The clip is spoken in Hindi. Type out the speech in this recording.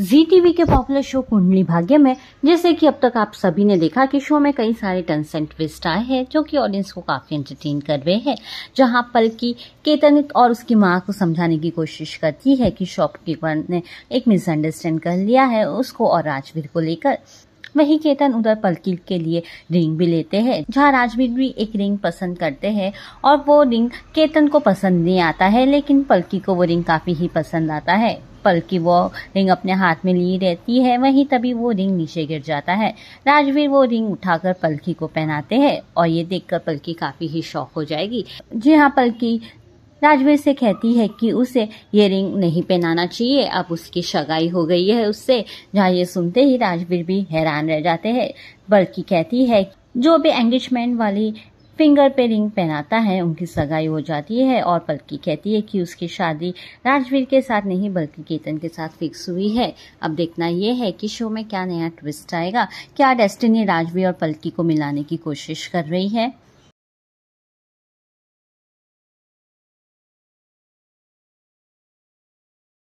जी टीवी के पॉपुलर शो कुंडली भाग्य में जैसे कि अब तक आप सभी ने देखा कि शो में कई सारे टर्न्स एंड ट्विस्ट आए हैं जो कि ऑडियंस को काफी एंटरटेन कर रहे हैं जहां की केतनित और उसकी माँ को समझाने की कोशिश करती है कि शॉपकीपर ने एक मिसअंडरस्टैंड कर लिया है उसको और राजवीर को लेकर वही केतन उधर पलकी के लिए रिंग भी लेते हैं जहाँ राजवीर भी एक रिंग पसंद करते हैं और वो रिंग केतन को पसंद नहीं आता है लेकिन पलकी को वो रिंग काफी ही पसंद आता है पल की वो रिंग अपने हाथ में ली रहती है वहीं तभी वो रिंग नीचे गिर जाता है राजवीर वो रिंग उठाकर पलकी को पहनाते हैं और ये देखकर पलकी काफ़ी ही शौक हो जाएगी जी हाँ पलकी राजवीर से कहती है कि उसे ये रिंग नहीं पहनाना चाहिए अब उसकी शगाई हो गई है उससे जहाँ ये सुनते ही राजवीर भी हैरान रह जाते हैं बल्कि कहती है जो भी एंगेजमेंट वाली फिंगर पे रिंग पहनाता है उनकी सगाई हो जाती है और पलकी कहती है कि उसकी शादी राजवीर के साथ नहीं बल्कि केतन के साथ फिक्स हुई है अब देखना यह है कि शो में क्या नया ट्विस्ट आएगा क्या डेस्टिनी राजवीर और पलकी को मिलाने की कोशिश कर रही है